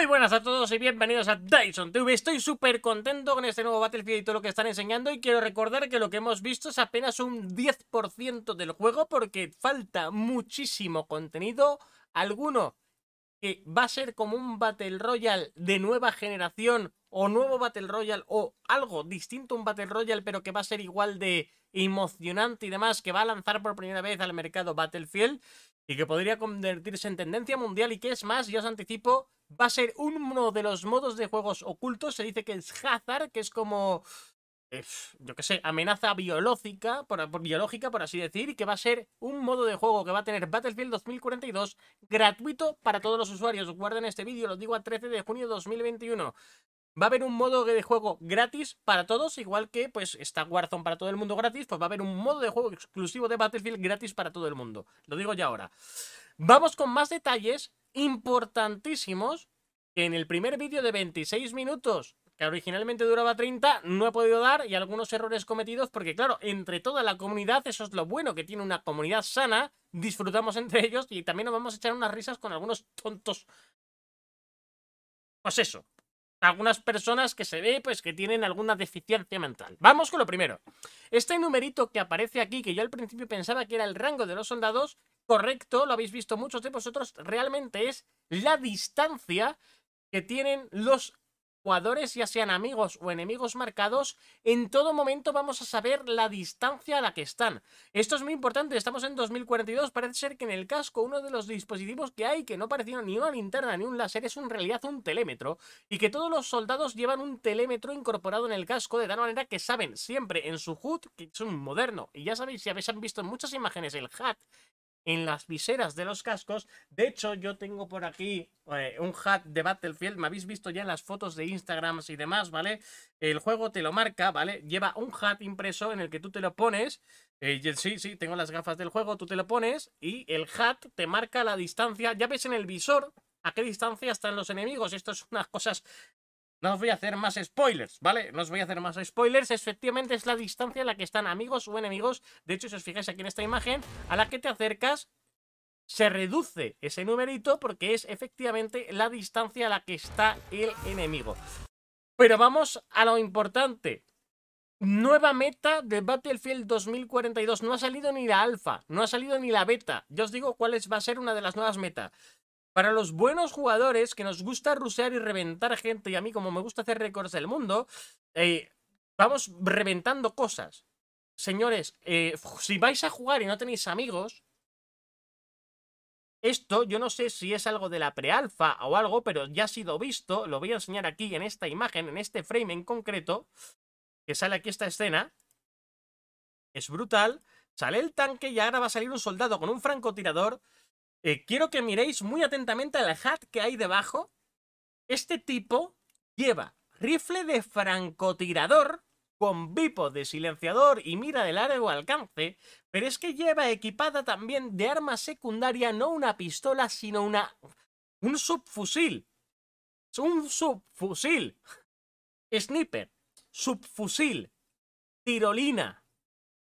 Muy buenas a todos y bienvenidos a Dyson TV. Estoy súper contento con este nuevo Battlefield y todo lo que están enseñando y quiero recordar que lo que hemos visto es apenas un 10% del juego porque falta muchísimo contenido, alguno que va a ser como un Battle Royale de nueva generación o nuevo Battle Royale o algo distinto a un Battle Royale pero que va a ser igual de emocionante y demás que va a lanzar por primera vez al mercado Battlefield y que podría convertirse en tendencia mundial y que es más, ya os anticipo, va a ser uno de los modos de juegos ocultos, se dice que es Hazard, que es como, eh, yo qué sé, amenaza biológica, por, biológica por así decir, y que va a ser un modo de juego que va a tener Battlefield 2042 gratuito para todos los usuarios. Guarden este vídeo, lo digo a 13 de junio de 2021. Va a haber un modo de juego gratis para todos, igual que pues está Warzone para todo el mundo gratis, pues va a haber un modo de juego exclusivo de Battlefield gratis para todo el mundo. Lo digo ya ahora. Vamos con más detalles importantísimos que en el primer vídeo de 26 minutos, que originalmente duraba 30, no he podido dar y algunos errores cometidos porque claro, entre toda la comunidad, eso es lo bueno que tiene una comunidad sana, disfrutamos entre ellos y también nos vamos a echar unas risas con algunos tontos pues eso, algunas personas que se ve pues que tienen alguna deficiencia mental. Vamos con lo primero. Este numerito que aparece aquí, que yo al principio pensaba que era el rango de los soldados, correcto, lo habéis visto muchos de vosotros, realmente es la distancia que tienen los jugadores, ya sean amigos o enemigos marcados, en todo momento vamos a saber la distancia a la que están. Esto es muy importante, estamos en 2042, parece ser que en el casco uno de los dispositivos que hay, que no parecía ni una linterna ni un láser, es en realidad un telémetro, y que todos los soldados llevan un telémetro incorporado en el casco de tal manera que saben siempre en su HUD que es un moderno, y ya sabéis si habéis visto en muchas imágenes el HUD, en las viseras de los cascos. De hecho, yo tengo por aquí eh, un hat de Battlefield. Me habéis visto ya en las fotos de Instagram y demás, ¿vale? El juego te lo marca, ¿vale? Lleva un hat impreso en el que tú te lo pones. Eh, sí, sí, tengo las gafas del juego, tú te lo pones y el hat te marca la distancia. Ya ves en el visor a qué distancia están los enemigos. Esto es unas cosas no os voy a hacer más spoilers, ¿vale? No os voy a hacer más spoilers. Efectivamente es la distancia a la que están amigos o enemigos. De hecho, si os fijáis aquí en esta imagen, a la que te acercas se reduce ese numerito porque es efectivamente la distancia a la que está el enemigo. Pero vamos a lo importante. Nueva meta de Battlefield 2042. No ha salido ni la alfa, no ha salido ni la beta. Yo os digo cuál va a ser una de las nuevas metas. Para los buenos jugadores que nos gusta rusear y reventar gente, y a mí como me gusta hacer récords del mundo, eh, vamos reventando cosas. Señores, eh, si vais a jugar y no tenéis amigos, esto yo no sé si es algo de la prealfa o algo, pero ya ha sido visto, lo voy a enseñar aquí en esta imagen, en este frame en concreto, que sale aquí esta escena. Es brutal, sale el tanque y ahora va a salir un soldado con un francotirador eh, quiero que miréis muy atentamente al hat que hay debajo. Este tipo lleva rifle de francotirador con bipo de silenciador y mira de largo alcance, pero es que lleva equipada también de arma secundaria no una pistola, sino una... un subfusil. Un subfusil. Sniper, subfusil, tirolina,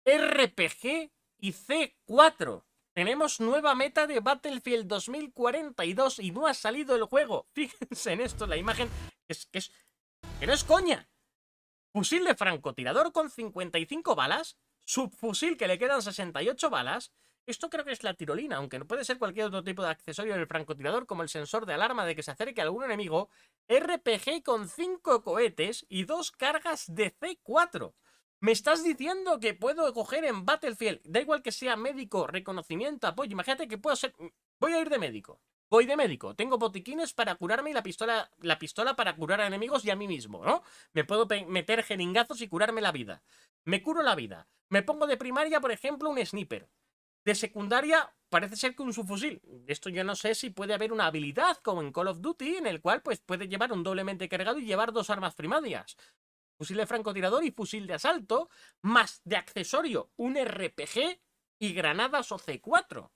RPG y C4. Tenemos nueva meta de Battlefield 2042 y no ha salido el juego. Fíjense en esto, la imagen es que es, no es coña. Fusil de francotirador con 55 balas, subfusil que le quedan 68 balas. Esto creo que es la tirolina, aunque no puede ser cualquier otro tipo de accesorio del francotirador como el sensor de alarma de que se acerque a algún enemigo. RPG con 5 cohetes y dos cargas de C4. Me estás diciendo que puedo coger en Battlefield, da igual que sea médico, reconocimiento, apoyo. Imagínate que puedo ser. Voy a ir de médico. Voy de médico. Tengo botiquines para curarme y la pistola, la pistola para curar a enemigos y a mí mismo, ¿no? Me puedo meter jeringazos y curarme la vida. Me curo la vida. Me pongo de primaria, por ejemplo, un sniper. De secundaria, parece ser que un subfusil. Esto yo no sé si puede haber una habilidad como en Call of Duty, en el cual pues puede llevar un doblemente cargado y llevar dos armas primarias fusil de francotirador y fusil de asalto, más de accesorio un RPG y granadas o C4.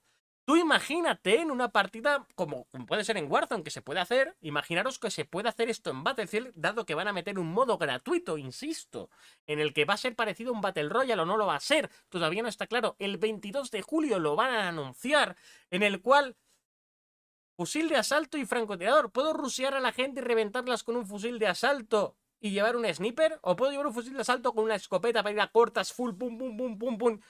Tú imagínate en una partida como puede ser en Warzone, que se puede hacer, imaginaros que se puede hacer esto en Battlefield, dado que van a meter un modo gratuito, insisto, en el que va a ser parecido a un Battle Royale o no lo va a ser, todavía no está claro. El 22 de julio lo van a anunciar, en el cual fusil de asalto y francotirador, puedo rusear a la gente y reventarlas con un fusil de asalto y llevar un sniper? ¿O puedo llevar un fusil de asalto con una escopeta para ir a cortas, full, pum, pum, pum, pum, pum?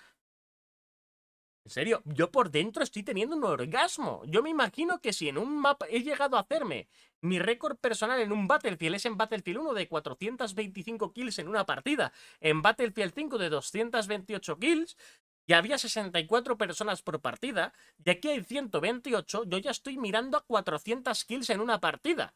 En serio, yo por dentro estoy teniendo un orgasmo. Yo me imagino que si en un mapa he llegado a hacerme mi récord personal en un Battlefield es en Battlefield 1 de 425 kills en una partida, en Battlefield 5 de 228 kills, y había 64 personas por partida, y aquí hay 128, yo ya estoy mirando a 400 kills en una partida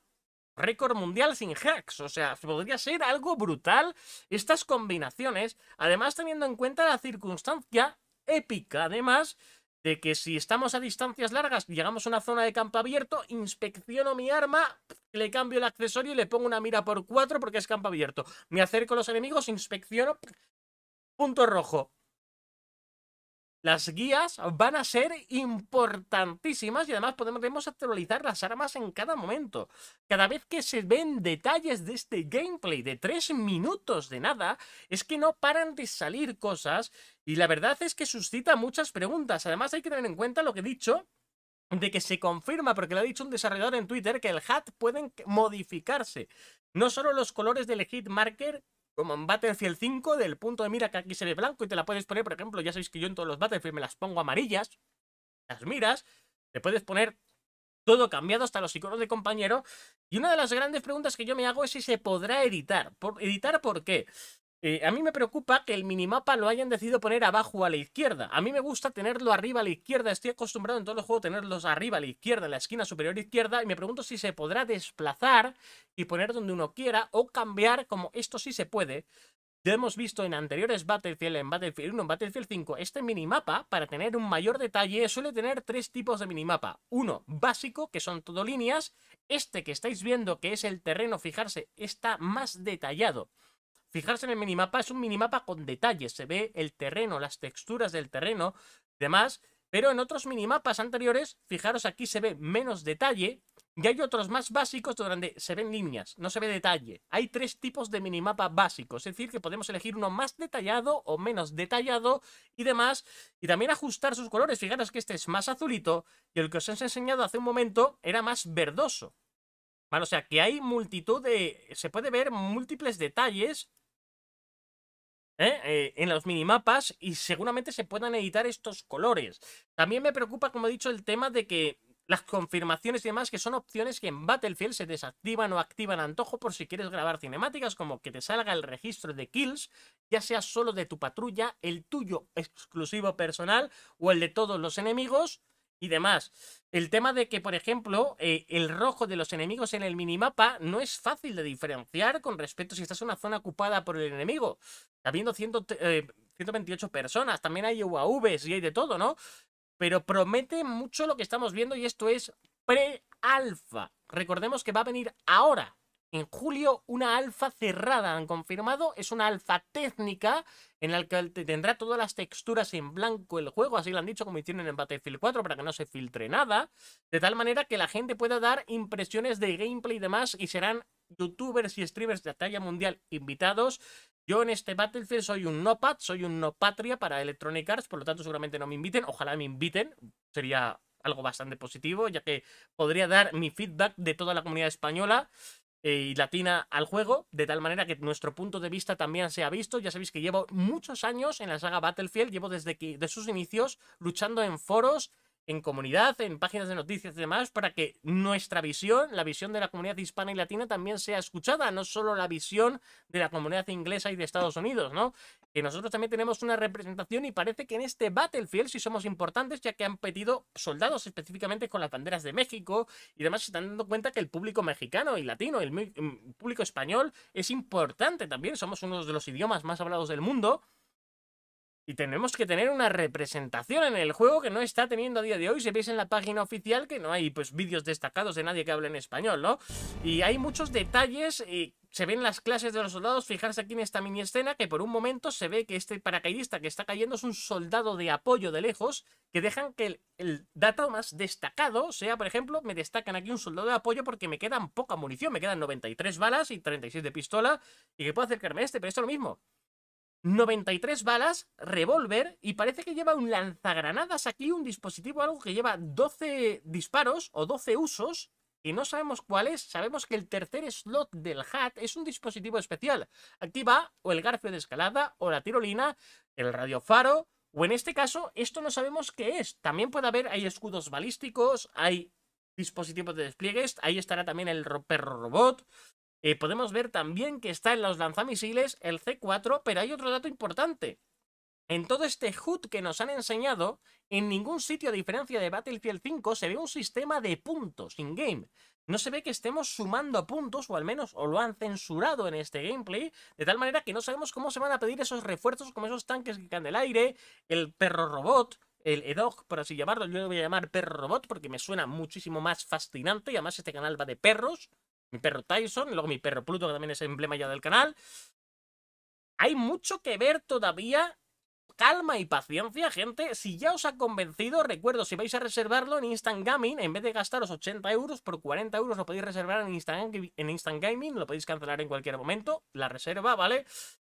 récord mundial sin hacks. O sea, podría ser algo brutal estas combinaciones. Además, teniendo en cuenta la circunstancia épica, además de que si estamos a distancias largas, llegamos a una zona de campo abierto, inspecciono mi arma, le cambio el accesorio y le pongo una mira por cuatro porque es campo abierto. Me acerco a los enemigos, inspecciono, punto rojo. Las guías van a ser importantísimas y además podemos actualizar las armas en cada momento. Cada vez que se ven detalles de este gameplay de tres minutos de nada, es que no paran de salir cosas y la verdad es que suscita muchas preguntas. Además hay que tener en cuenta lo que he dicho de que se confirma, porque lo ha dicho un desarrollador en Twitter, que el HAT pueden modificarse. No solo los colores del hit marker, como en Battlefield 5, del punto de mira que aquí se ve blanco y te la puedes poner, por ejemplo, ya sabéis que yo en todos los Battlefield me las pongo amarillas, las miras, te puedes poner todo cambiado hasta los iconos de compañero. Y una de las grandes preguntas que yo me hago es si se podrá editar. Por, ¿Editar por qué? Eh, a mí me preocupa que el minimapa lo hayan decidido poner abajo a la izquierda. A mí me gusta tenerlo arriba a la izquierda. Estoy acostumbrado en todos los juegos a tenerlos arriba a la izquierda, en la esquina superior izquierda. Y me pregunto si se podrá desplazar y poner donde uno quiera o cambiar, como esto sí se puede. Ya hemos visto en anteriores Battlefield, en Battlefield 1, en Battlefield 5, este minimapa, para tener un mayor detalle, suele tener tres tipos de minimapa. Uno básico, que son todo líneas. Este que estáis viendo, que es el terreno, fijarse, está más detallado. Fijarse en el minimapa es un minimapa con detalles, se ve el terreno, las texturas del terreno, demás, pero en otros minimapas anteriores, fijaros aquí se ve menos detalle y hay otros más básicos donde se ven líneas, no se ve detalle. Hay tres tipos de minimapa básicos, es decir, que podemos elegir uno más detallado o menos detallado y demás, y también ajustar sus colores. Fijaros que este es más azulito y el que os he enseñado hace un momento era más verdoso. o sea que hay multitud de... se puede ver múltiples detalles ¿eh? Eh, en los minimapas y seguramente se puedan editar estos colores. También me preocupa, como he dicho, el tema de que las confirmaciones y demás, que son opciones que en Battlefield se desactivan o activan antojo por si quieres grabar cinemáticas, como que te salga el registro de kills, ya sea solo de tu patrulla, el tuyo exclusivo personal o el de todos los enemigos y demás. El tema de que, por ejemplo, eh, el rojo de los enemigos en el minimapa no es fácil de diferenciar con respecto si estás en una zona ocupada por el enemigo. Habiendo 128 eh, personas, también hay UAVs y hay de todo, ¿no? Pero promete mucho lo que estamos viendo y esto es pre-alfa. Recordemos que va a venir ahora, en julio una alfa cerrada. Han confirmado, es una alfa técnica en la que tendrá todas las texturas en blanco el juego, así lo han dicho como hicieron en Battlefield 4 para que no se filtre nada, de tal manera que la gente pueda dar impresiones de gameplay y demás y serán youtubers y streamers de talla mundial invitados. Yo en este Battlefield soy un no pat, soy un no patria para Electronic Arts, por lo tanto seguramente no me inviten, ojalá me inviten, sería algo bastante positivo, ya que podría dar mi feedback de toda la comunidad española. Eh, y latina al juego, de tal manera que nuestro punto de vista también sea visto. Ya sabéis que llevo muchos años en la saga Battlefield, llevo desde que, sus inicios luchando en foros, en comunidad, en páginas de noticias y demás, para que nuestra visión, la visión de la comunidad hispana y latina también sea escuchada, no solo la visión de la comunidad inglesa y de Estados Unidos, ¿no? que nosotros también tenemos una representación y parece que en este Battlefield sí somos importantes, ya que han pedido soldados específicamente con las banderas de México y demás se están dando cuenta que el público mexicano y latino, el, el mm, público español es importante también, somos uno de los idiomas más hablados del mundo. Y tenemos que tener una representación en el juego que no está teniendo a día de hoy. Si veis en la página oficial que no hay pues vídeos destacados de nadie que hable en español, ¿no? Y hay muchos detalles eh, se ven las clases de los soldados. Fijarse aquí en esta mini escena que por un momento se ve que este paracaidista que está cayendo es un soldado de apoyo de lejos que dejan que el, dato más destacado sea, por ejemplo, me destacan aquí un soldado de apoyo porque me quedan poca munición, me quedan 93 balas y 36 de pistola y que puedo acercarme a este, pero esto es lo mismo. 93 balas, revólver y parece que lleva un lanzagranadas aquí, un dispositivo, algo que lleva 12 disparos o 12 usos y no sabemos cuál es, sabemos que el tercer slot del HAT es un dispositivo especial. activa o el garfio de escalada, o la tirolina, el radiofaro, o en este caso, esto no sabemos qué es. También puede haber, hay escudos balísticos, hay dispositivos de despliegues, ahí estará también el perro robot. Eh, podemos ver también que está en los lanzamisiles el C4, pero hay otro dato importante. En todo este HUD que nos han enseñado, en ningún sitio, a diferencia de Battlefield 5, se ve un sistema de puntos in-game. No se ve que estemos sumando puntos, o al menos o lo han censurado en este gameplay, de tal manera que no sabemos cómo se van a pedir esos refuerzos como esos tanques que caen del aire, el perro robot, el EDOG, por así llamarlo. Yo lo voy a llamar perro robot porque me suena muchísimo más fascinante y además este canal va de perros. Mi perro Tyson, luego mi perro Pluto, que también es emblema ya del canal. Hay mucho que ver todavía calma y paciencia, gente. Si ya os ha convencido, recuerdo, si vais a reservarlo en Instant Gaming, en vez de gastaros 80 euros, por 40 euros lo podéis reservar en Instant, en Instant Gaming, lo podéis cancelar en cualquier momento, la reserva, ¿vale?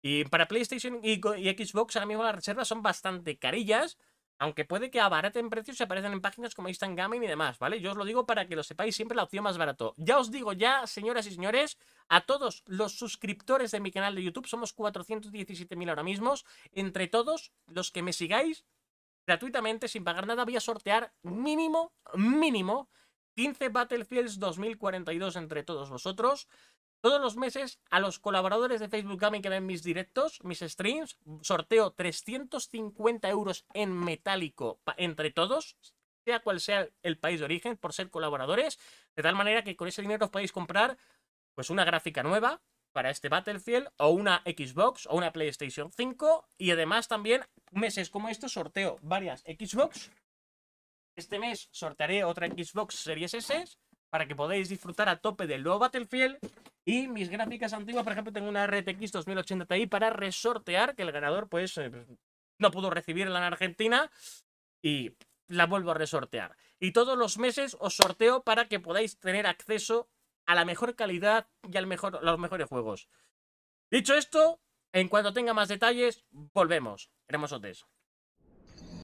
Y para PlayStation y, y Xbox ahora mismo las reservas son bastante carillas. Aunque puede que abaraten precios se aparezcan en páginas como Instant Gaming y demás, ¿vale? Yo os lo digo para que lo sepáis siempre la opción más barato. Ya os digo ya, señoras y señores, a todos los suscriptores de mi canal de YouTube, somos 417.000 ahora mismo. Entre todos los que me sigáis gratuitamente, sin pagar nada, voy a sortear mínimo, mínimo, 15 Battlefields 2042 entre todos vosotros. Todos los meses a los colaboradores de Facebook Gaming que ven mis directos, mis streams, sorteo 350 euros en metálico entre todos, sea cual sea el país de origen, por ser colaboradores, de tal manera que con ese dinero os podéis comprar pues una gráfica nueva para este Battlefield o una Xbox o una PlayStation 5 y además también meses como estos sorteo varias Xbox. Este mes sortearé otra Xbox Series S para que podáis disfrutar a tope del nuevo Battlefield y mis gráficas antiguas, por ejemplo, tengo una RTX 2080 Ti para resortear, que el ganador, pues, eh, no pudo recibirla en Argentina y la vuelvo a resortear. Y todos los meses os sorteo para que podáis tener acceso a la mejor calidad y a mejor, los mejores juegos. Dicho esto, en cuanto tenga más detalles, volvemos. Hermosotes.